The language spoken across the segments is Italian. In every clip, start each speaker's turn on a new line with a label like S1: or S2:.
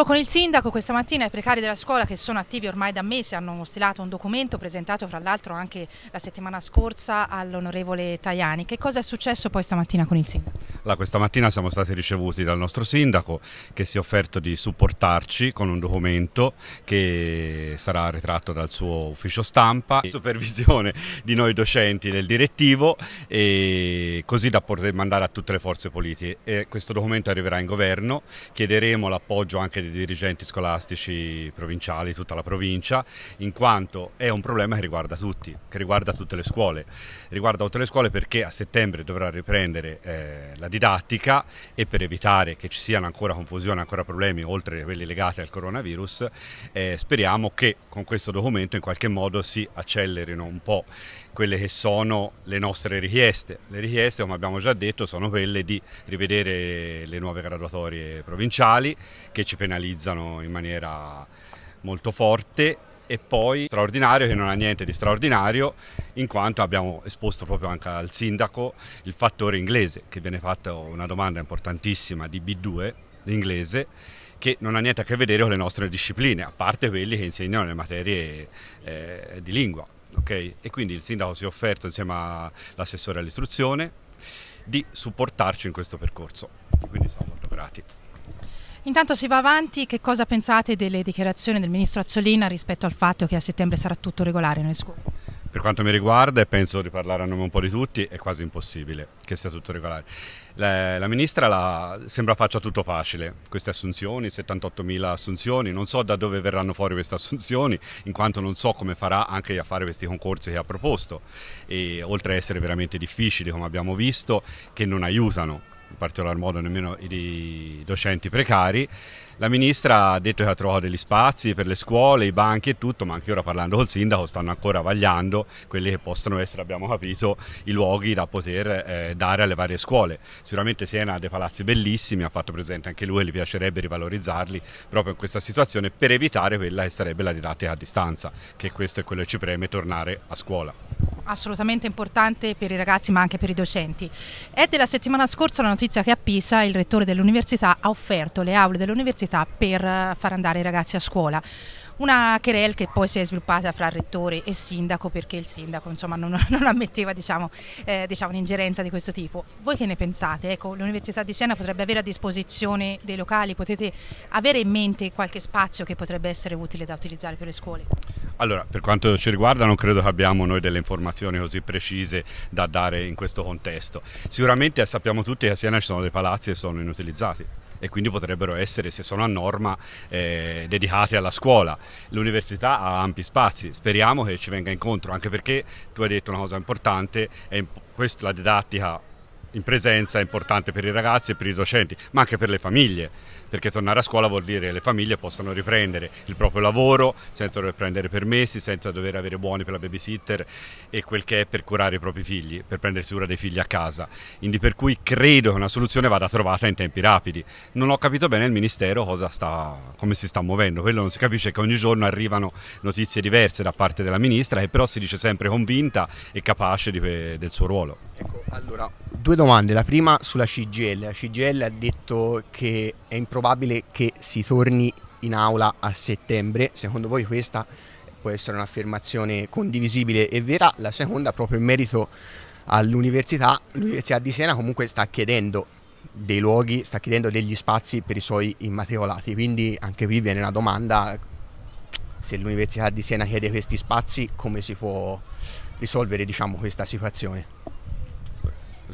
S1: Allora, con il sindaco questa mattina i precari della scuola che sono attivi ormai da mesi hanno stilato un documento presentato fra l'altro anche la settimana scorsa all'onorevole Tajani. Che cosa è successo poi stamattina con il sindaco?
S2: Allora, questa mattina siamo stati ricevuti dal nostro sindaco che si è offerto di supportarci con un documento che sarà ritratto dal suo ufficio stampa, supervisione di noi docenti del direttivo e così da poter mandare a tutte le forze politiche. E questo documento arriverà in governo, chiederemo l'appoggio anche di dei dirigenti scolastici provinciali, tutta la provincia, in quanto è un problema che riguarda tutti, che riguarda tutte le scuole. Riguarda tutte le scuole perché a settembre dovrà riprendere eh, la didattica e per evitare che ci siano ancora confusione, ancora problemi oltre a quelli legati al coronavirus, eh, speriamo che con questo documento in qualche modo si accelerino un po' quelle che sono le nostre richieste. Le richieste, come abbiamo già detto, sono quelle di rivedere le nuove graduatorie provinciali che ci penalizzano penalizzano in maniera molto forte e poi straordinario che non ha niente di straordinario in quanto abbiamo esposto proprio anche al sindaco il fattore inglese che viene fatta una domanda importantissima di B2 l'inglese che non ha niente a che vedere con le nostre discipline a parte quelli che insegnano le materie eh, di lingua okay? e quindi il sindaco si è offerto insieme all'assessore all'istruzione di supportarci in questo percorso quindi siamo molto grati.
S1: Intanto si va avanti, che cosa pensate delle dichiarazioni del ministro Azzolina rispetto al fatto che a settembre sarà tutto regolare nelle scuole?
S2: Per quanto mi riguarda, e penso di parlare a nome un po' di tutti, è quasi impossibile che sia tutto regolare. La, la ministra la, sembra faccia tutto facile, queste assunzioni, 78.000 assunzioni, non so da dove verranno fuori queste assunzioni, in quanto non so come farà anche a fare questi concorsi che ha proposto, e, oltre a essere veramente difficili, come abbiamo visto, che non aiutano in particolar modo nemmeno i docenti precari. La ministra ha detto che ha trovato degli spazi per le scuole, i banchi e tutto, ma anche ora parlando col sindaco stanno ancora vagliando quelli che possono essere, abbiamo capito, i luoghi da poter eh, dare alle varie scuole. Sicuramente Siena ha dei palazzi bellissimi, ha fatto presente anche lui, gli piacerebbe rivalorizzarli proprio in questa situazione per evitare quella che sarebbe la didattica a distanza, che questo è quello che ci preme, tornare a scuola
S1: assolutamente importante per i ragazzi ma anche per i docenti. È della settimana scorsa la notizia che a Pisa il rettore dell'università ha offerto le aule dell'università per eh, far andare i ragazzi a scuola. Una querel che poi si è sviluppata fra rettore e sindaco perché il sindaco insomma, non, non, ammetteva diciamo, eh, diciamo, un'ingerenza di questo tipo. Voi che ne pensate? Ecco, L'Università di Siena potrebbe avere a disposizione dei locali, potete avere in mente qualche spazio che potrebbe essere utile da utilizzare per le scuole?
S2: Allora, per quanto ci riguarda non credo che abbiamo noi delle informazioni così precise da dare in questo contesto. Sicuramente eh, sappiamo tutti che a Siena ci sono dei palazzi che sono inutilizzati e quindi potrebbero essere, se sono a norma, eh, dedicati alla scuola. L'università ha ampi spazi, speriamo che ci venga incontro, anche perché tu hai detto una cosa importante, è, questa, la didattica in presenza è importante per i ragazzi e per i docenti, ma anche per le famiglie, perché tornare a scuola vuol dire che le famiglie possano riprendere il proprio lavoro senza dover prendere permessi, senza dover avere buoni per la babysitter e quel che è per curare i propri figli, per prendersi cura dei figli a casa. Quindi per cui credo che una soluzione vada trovata in tempi rapidi. Non ho capito bene il Ministero sta, come si sta muovendo, quello non si capisce che ogni giorno arrivano notizie diverse da parte della Ministra che però si dice sempre convinta e capace di, del suo ruolo. Ecco, allora due domande. La prima sulla CGL. La CGL ha detto che è improbabile che si torni in aula a settembre. Secondo voi questa può essere un'affermazione condivisibile e vera? La seconda proprio in merito all'università. L'Università di Siena comunque sta chiedendo dei luoghi, sta chiedendo degli spazi per i suoi immatricolati. Quindi anche qui viene una domanda. Se l'Università di Siena chiede questi spazi, come si può risolvere diciamo, questa situazione?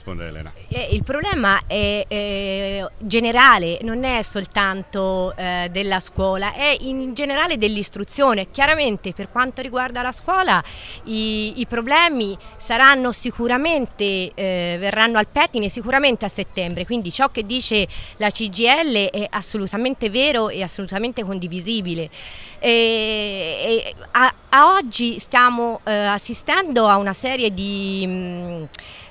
S2: risponde Elena. Eh,
S1: il problema è eh, generale, non è soltanto eh, della scuola, è in generale dell'istruzione. Chiaramente per quanto riguarda la scuola i, i problemi saranno sicuramente, eh, verranno al pettine sicuramente a settembre, quindi ciò che dice la CGL è assolutamente vero e assolutamente condivisibile. E, eh, e eh, a, a, oggi stiamo assistendo a una serie di... Mh, mm,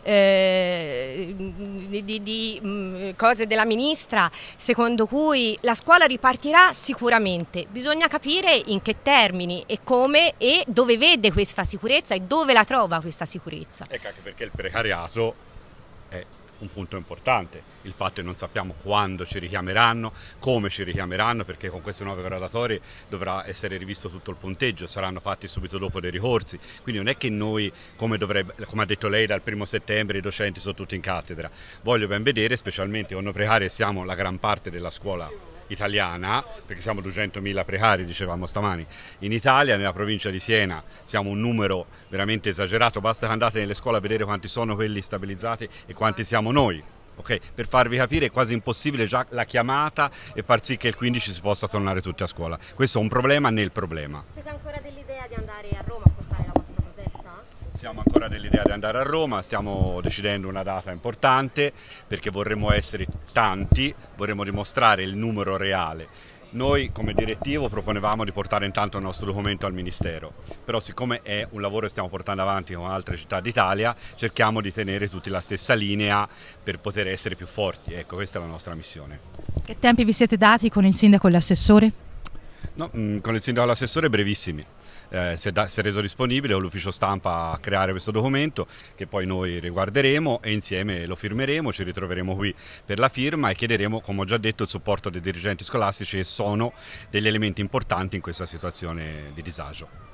S1: eh, di, di mh, mm, cose della ministra, secondo cui la scuola ripartirà sicuramente. Bisogna capire in che termini e come e dove vede questa sicurezza e dove la trova questa sicurezza.
S2: Ecco, anche perché il precariato è un punto importante, il fatto che non sappiamo quando ci richiameranno, come ci richiameranno, perché con queste nuove gradatorie dovrà essere rivisto tutto il punteggio, saranno fatti subito dopo dei ricorsi, quindi non è che noi, come, dovrebbe, come ha detto lei, dal primo settembre i docenti sono tutti in cattedra, voglio ben vedere, specialmente con noi precari siamo la gran parte della scuola italiana, perché siamo 200.000 precari, dicevamo stamani, in Italia, nella provincia di Siena siamo un numero veramente esagerato, basta che andate nelle scuole a vedere quanti sono quelli stabilizzati e quanti siamo noi. Okay, per farvi capire è quasi impossibile già la chiamata e far sì che il 15 si possa tornare tutti a scuola. Questo è un problema nel problema. Siete ancora dell'idea di andare a Roma? Siamo ancora dell'idea di andare a Roma, stiamo decidendo una data importante perché vorremmo essere tanti, vorremmo dimostrare il numero reale. Noi come direttivo proponevamo di portare intanto il nostro documento al Ministero, però siccome è un lavoro che stiamo portando avanti con altre città d'Italia, cerchiamo di tenere tutti la stessa linea per poter essere più forti, ecco questa è la nostra missione.
S1: Che tempi vi siete dati con il sindaco e l'assessore?
S2: No, mm, con il sindaco e l'assessore brevissimi eh, si, è da, si, è reso disponibile o l'ufficio stampa a creare questo documento che poi noi riguarderemo e insieme lo firmeremo, ci ritroveremo qui per la firma e chiederemo, come ho già detto, il supporto dei dirigenti scolastici che sono degli elementi importanti in questa situazione di disagio.